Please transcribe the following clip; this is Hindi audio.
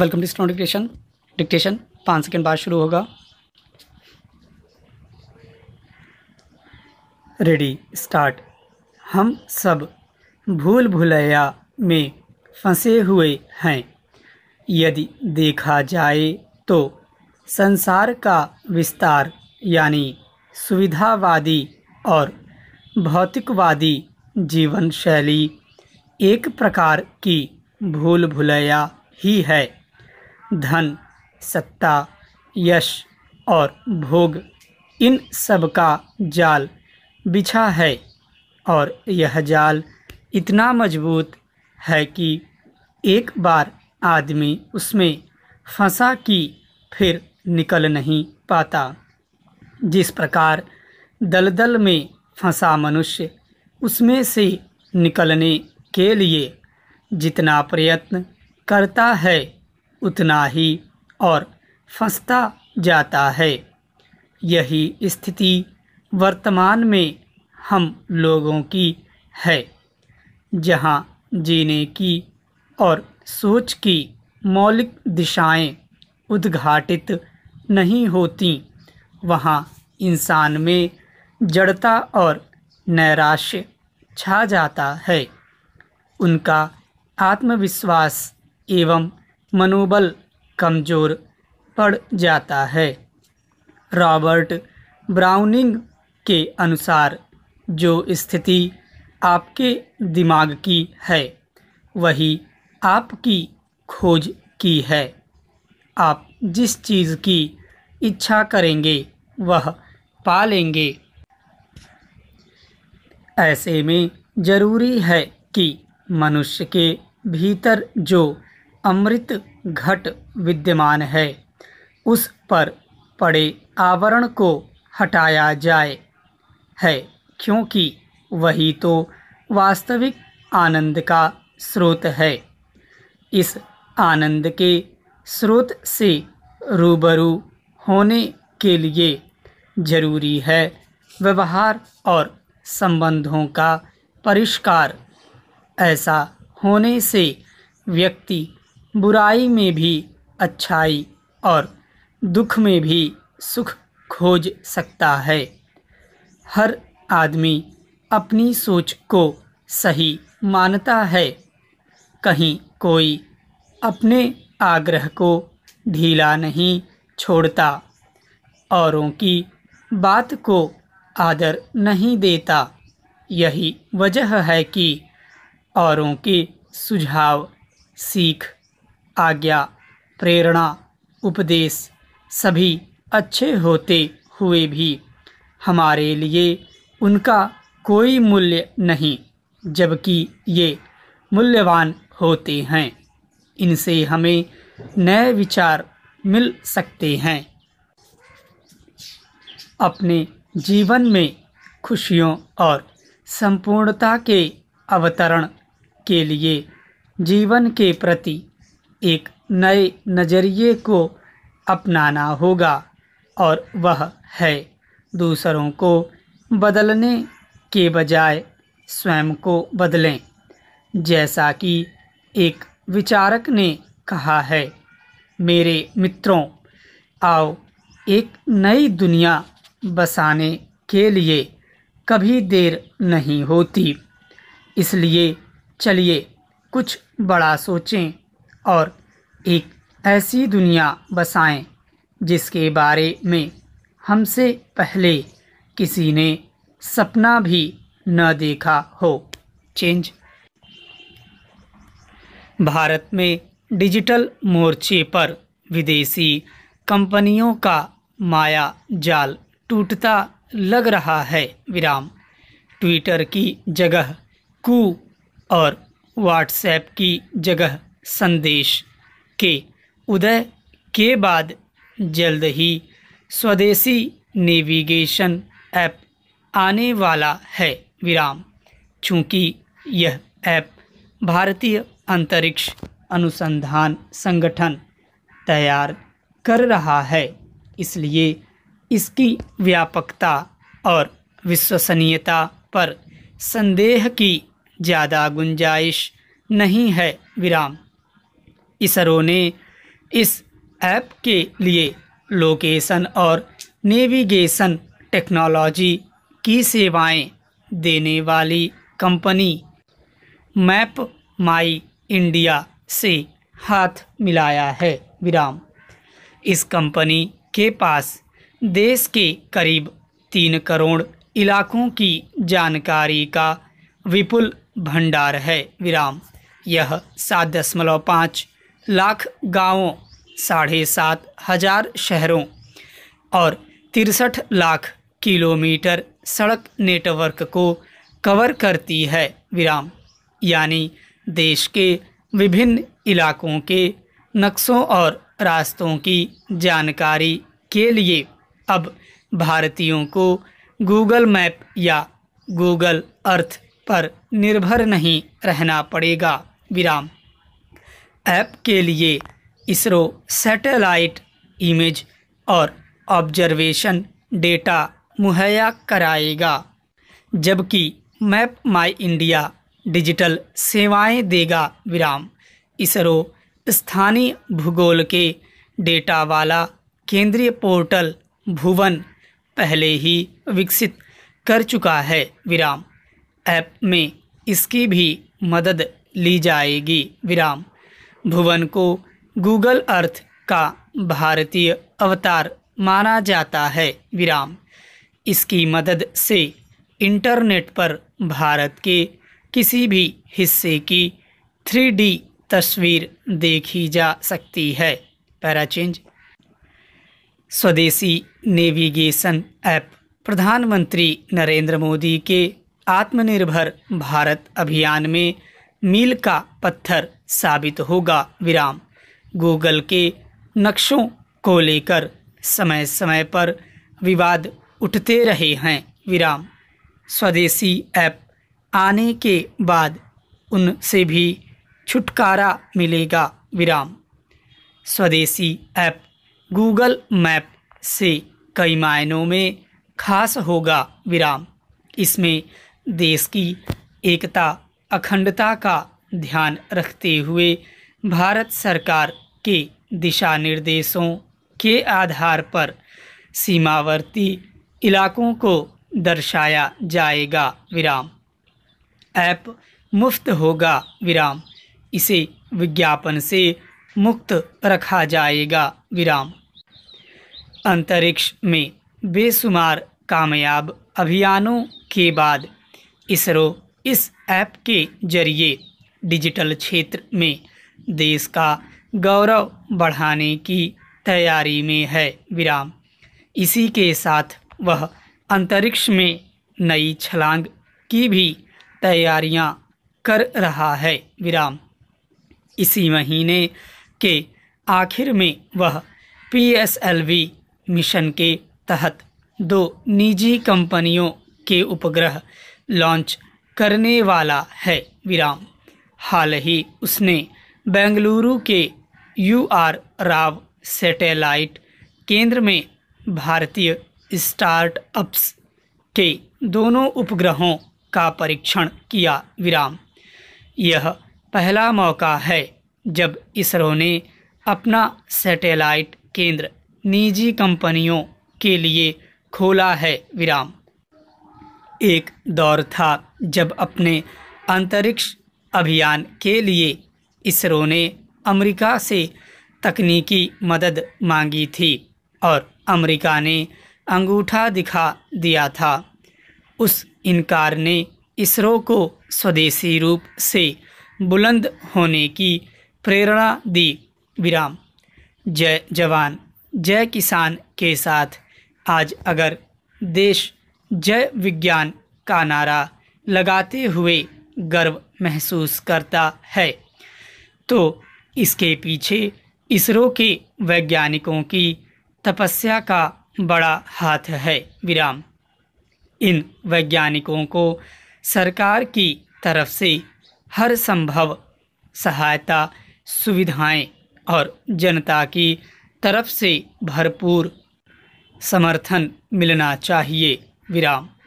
welcome to stone dictation dictation पाँच सेकेंड बाद शुरू होगा रेडी स्टार्ट हम सब भूल भुलैया में फंसे हुए हैं यदि देखा जाए तो संसार का विस्तार यानी सुविधावादी और भौतिकवादी जीवन शैली एक प्रकार की भूल भुलैया ही है धन सत्ता यश और भोग इन सब का जाल बिछा है और यह जाल इतना मजबूत है कि एक बार आदमी उसमें फंसा कि फिर निकल नहीं पाता जिस प्रकार दलदल में फंसा मनुष्य उसमें से निकलने के लिए जितना प्रयत्न करता है उतना ही और फंसता जाता है यही स्थिति वर्तमान में हम लोगों की है जहाँ जीने की और सोच की मौलिक दिशाएं उद्घाटित नहीं होती वहाँ इंसान में जड़ता और नैराश्य छा जाता है उनका आत्मविश्वास एवं मनोबल कमज़ोर पड़ जाता है रॉबर्ट ब्राउनिंग के अनुसार जो स्थिति आपके दिमाग की है वही आपकी खोज की है आप जिस चीज़ की इच्छा करेंगे वह पा लेंगे ऐसे में ज़रूरी है कि मनुष्य के भीतर जो अमृत घट विद्यमान है उस पर पड़े आवरण को हटाया जाए है क्योंकि वही तो वास्तविक आनंद का स्रोत है इस आनंद के स्रोत से रूबरू होने के लिए जरूरी है व्यवहार और संबंधों का परिष्कार ऐसा होने से व्यक्ति बुराई में भी अच्छाई और दुख में भी सुख खोज सकता है हर आदमी अपनी सोच को सही मानता है कहीं कोई अपने आग्रह को ढीला नहीं छोड़ता औरों की बात को आदर नहीं देता यही वजह है कि औरों के सुझाव सीख आज्ञा प्रेरणा उपदेश सभी अच्छे होते हुए भी हमारे लिए उनका कोई मूल्य नहीं जबकि ये मूल्यवान होते हैं इनसे हमें नए विचार मिल सकते हैं अपने जीवन में खुशियों और संपूर्णता के अवतरण के लिए जीवन के प्रति एक नए नज़रिए को अपनाना होगा और वह है दूसरों को बदलने के बजाय स्वयं को बदलें जैसा कि एक विचारक ने कहा है मेरे मित्रों आओ एक नई दुनिया बसाने के लिए कभी देर नहीं होती इसलिए चलिए कुछ बड़ा सोचें और एक ऐसी दुनिया बसाएं जिसके बारे में हमसे पहले किसी ने सपना भी न देखा हो चेंज भारत में डिजिटल मोर्चे पर विदेशी कंपनियों का माया जाल टूटता लग रहा है विराम ट्विटर की जगह कू और व्हाट्सएप की जगह संदेश के उदय के बाद जल्द ही स्वदेशी नेविगेशन ऐप आने वाला है विराम चूँकि यह ऐप भारतीय अंतरिक्ष अनुसंधान संगठन तैयार कर रहा है इसलिए इसकी व्यापकता और विश्वसनीयता पर संदेह की ज़्यादा गुंजाइश नहीं है विराम इसरो ने इस ऐप के लिए लोकेशन और नेविगेशन टेक्नोलॉजी की सेवाएं देने वाली कंपनी मैप माई इंडिया से हाथ मिलाया है विराम इस कंपनी के पास देश के करीब तीन करोड़ इलाकों की जानकारी का विपुल भंडार है विराम यह सात दशमलव पाँच लाख गांवों साढ़े सात हजार शहरों और तिरसठ लाख किलोमीटर सड़क नेटवर्क को कवर करती है विराम यानी देश के विभिन्न इलाकों के नक्शों और रास्तों की जानकारी के लिए अब भारतीयों को गूगल मैप या गूगल अर्थ पर निर्भर नहीं रहना पड़ेगा विराम ऐप के लिए इसरो सैटेलाइट इमेज और ऑब्जर्वेशन डेटा मुहैया कराएगा जबकि मैप माई इंडिया डिजिटल सेवाएं देगा विराम इसरो स्थानीय भूगोल के डेटा वाला केंद्रीय पोर्टल भुवन पहले ही विकसित कर चुका है विराम ऐप में इसकी भी मदद ली जाएगी विराम भुवन को गूगल अर्थ का भारतीय अवतार माना जाता है विराम इसकी मदद से इंटरनेट पर भारत के किसी भी हिस्से की थ्री तस्वीर देखी जा सकती है पैराचेंज स्वदेशी नेविगेशन ऐप प्रधानमंत्री नरेंद्र मोदी के आत्मनिर्भर भारत अभियान में मील का पत्थर साबित होगा विराम गूगल के नक्शों को लेकर समय समय पर विवाद उठते रहे हैं विराम स्वदेशी ऐप आने के बाद उनसे भी छुटकारा मिलेगा विराम स्वदेशी ऐप गूगल मैप से कई मायनों में खास होगा विराम इसमें देश की एकता अखंडता का ध्यान रखते हुए भारत सरकार के दिशा निर्देशों के आधार पर सीमावर्ती इलाकों को दर्शाया जाएगा विराम ऐप मुफ्त होगा विराम इसे विज्ञापन से मुक्त रखा जाएगा विराम अंतरिक्ष में बेशुमार कामयाब अभियानों के बाद इसरो इस ऐप के जरिए डिजिटल क्षेत्र में देश का गौरव बढ़ाने की तैयारी में है विराम इसी के साथ वह अंतरिक्ष में नई छलांग की भी तैयारियां कर रहा है विराम इसी महीने के आखिर में वह पीएसएलवी मिशन के तहत दो निजी कंपनियों के उपग्रह लॉन्च करने वाला है विराम हाल ही उसने बेंगलुरु के यू आर राव सैटेलाइट केंद्र में भारतीय स्टार्टअप्स के दोनों उपग्रहों का परीक्षण किया विराम यह पहला मौका है जब इसरो ने अपना सैटेलाइट केंद्र निजी कंपनियों के लिए खोला है विराम एक दौर था जब अपने अंतरिक्ष अभियान के लिए इसरो ने अमेरिका से तकनीकी मदद मांगी थी और अमेरिका ने अंगूठा दिखा दिया था उस इनकार ने इसरो को स्वदेशी रूप से बुलंद होने की प्रेरणा दी विराम जय जवान जय किसान के साथ आज अगर देश जय विज्ञान का नारा लगाते हुए गर्व महसूस करता है तो इसके पीछे इसरो के वैज्ञानिकों की तपस्या का बड़ा हाथ है विराम इन वैज्ञानिकों को सरकार की तरफ से हर संभव सहायता सुविधाएं और जनता की तरफ से भरपूर समर्थन मिलना चाहिए विराम